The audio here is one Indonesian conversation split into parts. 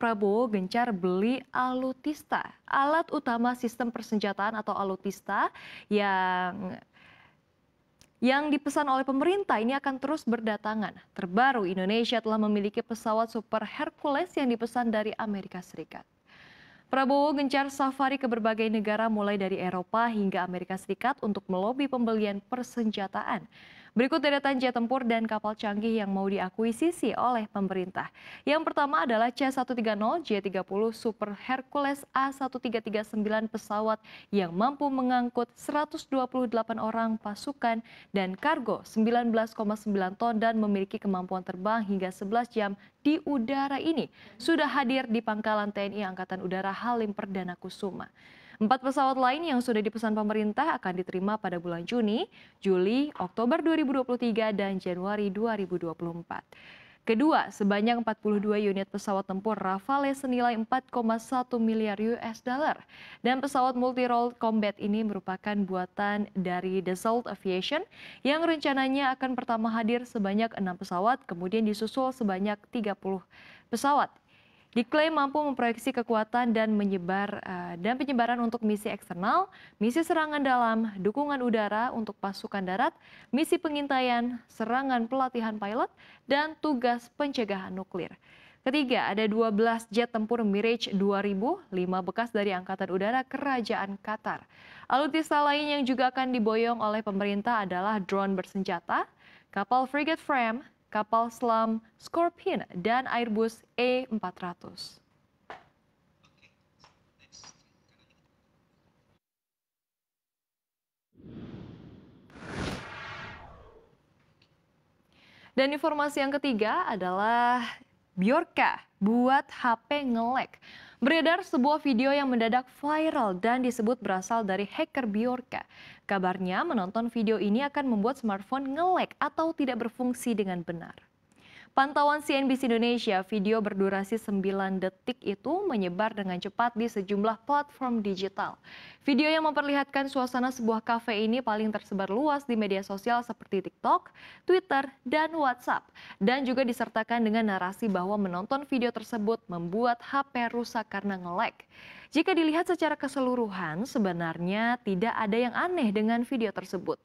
Prabowo gencar beli alutista, alat utama sistem persenjataan atau alutista yang yang dipesan oleh pemerintah ini akan terus berdatangan. Terbaru Indonesia telah memiliki pesawat Super Hercules yang dipesan dari Amerika Serikat. Prabowo gencar safari ke berbagai negara mulai dari Eropa hingga Amerika Serikat untuk melobi pembelian persenjataan. Berikut deretan jet tempur dan kapal canggih yang mau diakuisisi oleh pemerintah. Yang pertama adalah C-130, J-30 Super Hercules A1339 pesawat yang mampu mengangkut 128 orang pasukan dan kargo 19,9 ton dan memiliki kemampuan terbang hingga 11 jam di udara ini. Sudah hadir di pangkalan TNI Angkatan Udara Halim Perdana Kusuma. Empat pesawat lain yang sudah dipesan pemerintah akan diterima pada bulan Juni, Juli, Oktober 2023, dan Januari 2024. Kedua, sebanyak 42 unit pesawat tempur Rafale senilai 4,1 miliar US dollar. Dan pesawat multi-role combat ini merupakan buatan dari Dassault Aviation yang rencananya akan pertama hadir sebanyak 6 pesawat, kemudian disusul sebanyak 30 pesawat Diklaim mampu memproyeksi kekuatan dan menyebar uh, dan penyebaran untuk misi eksternal, misi serangan dalam, dukungan udara untuk pasukan darat, misi pengintaian, serangan pelatihan pilot, dan tugas pencegahan nuklir. Ketiga, ada 12 jet tempur Mirage 2000, 5 bekas dari Angkatan Udara Kerajaan Qatar. Alutsista lain yang juga akan diboyong oleh pemerintah adalah drone bersenjata, kapal frigate Fram, kapal selam Scorpion, dan Airbus E400. Dan informasi yang ketiga adalah Bjorka buat HP ngelek. Beredar sebuah video yang mendadak viral dan disebut berasal dari hacker Bjorka. Kabarnya menonton video ini akan membuat smartphone ngelek atau tidak berfungsi dengan benar. Pantauan CNBC Indonesia, video berdurasi 9 detik itu menyebar dengan cepat di sejumlah platform digital. Video yang memperlihatkan suasana sebuah kafe ini paling tersebar luas di media sosial seperti TikTok, Twitter, dan WhatsApp. Dan juga disertakan dengan narasi bahwa menonton video tersebut membuat HP rusak karena nge Jika dilihat secara keseluruhan, sebenarnya tidak ada yang aneh dengan video tersebut.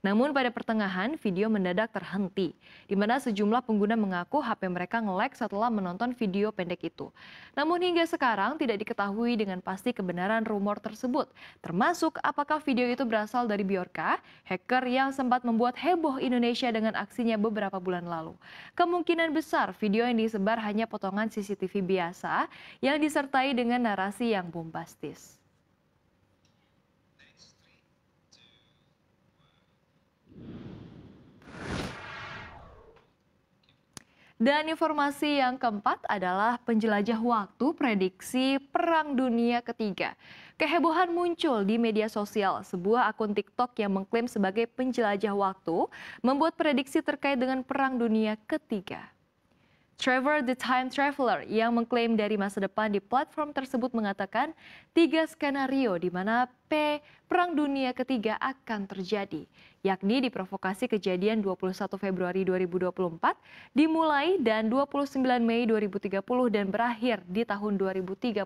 Namun pada pertengahan video mendadak terhenti, di mana sejumlah pengguna mengaku HP mereka nge-lag setelah menonton video pendek itu. Namun hingga sekarang tidak diketahui dengan pasti kebenaran rumor tersebut, termasuk apakah video itu berasal dari Biorka, hacker yang sempat membuat heboh Indonesia dengan aksinya beberapa bulan lalu. Kemungkinan besar video yang disebar hanya potongan CCTV biasa yang disertai dengan narasi yang bombastis. Dan informasi yang keempat adalah penjelajah waktu prediksi Perang Dunia Ketiga. Kehebohan muncul di media sosial. Sebuah akun TikTok yang mengklaim sebagai penjelajah waktu membuat prediksi terkait dengan Perang Dunia Ketiga. Trevor the Time Traveler yang mengklaim dari masa depan di platform tersebut mengatakan tiga skenario di mana P Perang Dunia Ketiga akan terjadi yakni diprovokasi kejadian 21 Februari 2024, dimulai dan 29 Mei 2030 dan berakhir di tahun 2037.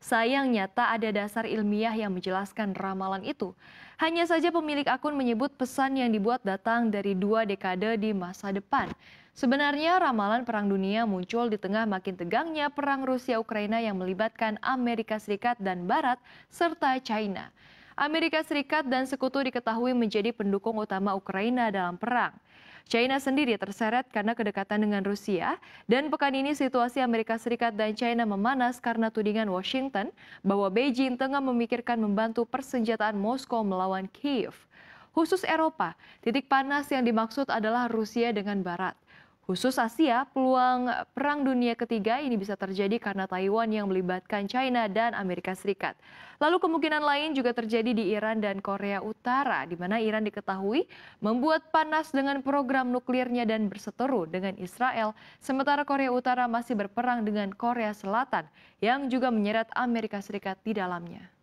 Sayangnya tak ada dasar ilmiah yang menjelaskan ramalan itu. Hanya saja pemilik akun menyebut pesan yang dibuat datang dari dua dekade di masa depan. Sebenarnya ramalan Perang Dunia muncul di tengah makin tegangnya Perang Rusia-Ukraina yang melibatkan Amerika Serikat dan Barat serta China. Amerika Serikat dan sekutu diketahui menjadi pendukung utama Ukraina dalam perang. China sendiri terseret karena kedekatan dengan Rusia dan pekan ini situasi Amerika Serikat dan China memanas karena tudingan Washington bahwa Beijing tengah memikirkan membantu persenjataan Moskow melawan Kiev. Khusus Eropa, titik panas yang dimaksud adalah Rusia dengan Barat. Khusus Asia, peluang Perang Dunia Ketiga ini bisa terjadi karena Taiwan yang melibatkan China dan Amerika Serikat. Lalu kemungkinan lain juga terjadi di Iran dan Korea Utara, di mana Iran diketahui membuat panas dengan program nuklirnya dan berseteru dengan Israel, sementara Korea Utara masih berperang dengan Korea Selatan yang juga menyeret Amerika Serikat di dalamnya.